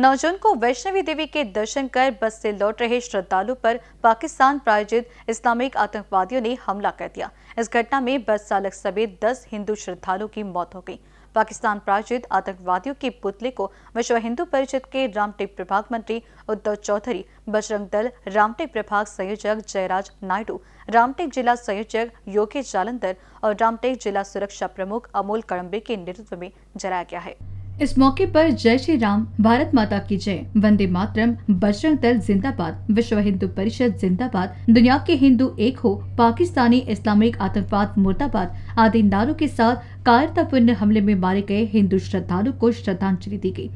नौ जून को वैष्णवी देवी के दर्शन कर बस से लौट रहे श्रद्धालु पर पाकिस्तान प्रायोजित इस्लामिक आतंकवादियों ने हमला कर दिया इस घटना में बस चालक समेत 10 हिंदू श्रद्धालुओं की मौत हो गई पाकिस्तान प्रायोजित आतंकवादियों के पुतले को विश्व हिंदू परिषद के रामटेक प्रभाग मंत्री उद्धव चौधरी बजरंग दल रामटेक प्रभाग संयोजक जयराज नायडू रामटेक जिला संयोजक योगेश जालंधर और रामटेक जिला सुरक्षा प्रमुख अमोल कड़म्बे के नेतृत्व में जलाया गया है इस मौके पर जय श्री राम भारत माता की जय वंदे मातरम बजरंग दल जिंदाबाद विश्व हिंदू परिषद जिंदाबाद दुनिया के हिंदू एक हो पाकिस्तानी इस्लामिक आतंकवाद मुर्दाबाद आदि नारों के साथ कायरतापूर्ण हमले में मारे गए हिंदू श्रद्धालु को श्रद्धांजलि दी गई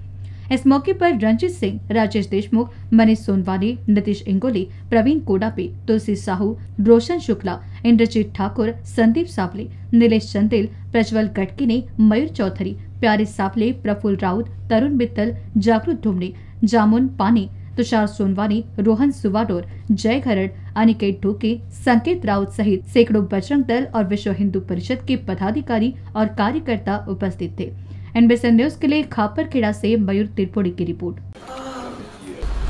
इस मौके पर रंजीत सिंह राजेश देशमुख मनीष सोनवानी नीतीश इंगोली प्रवीण कोडापे तुलसी साहू रोशन शुक्ला इंद्रजीत ठाकुर संदीप सावले नीलेष चंदेल प्रज्वल गटकी ने मयूर चौधरी प्यारे साफले प्रफुल राउत तरुण मित्तल जागृत ढुमने जामुन पानी तुषार सोनवानी रोहन सुवाडोर जय खरड़ अनिकेत ढोके संकेत राउत सहित सैकड़ों बजरंग दल और विश्व हिंदू परिषद के पदाधिकारी और कार्यकर्ता उपस्थित थे एनबीसी न्यूज के लिए खापरखेड़ा से मयूर त्रिपोड़ी की रिपोर्ट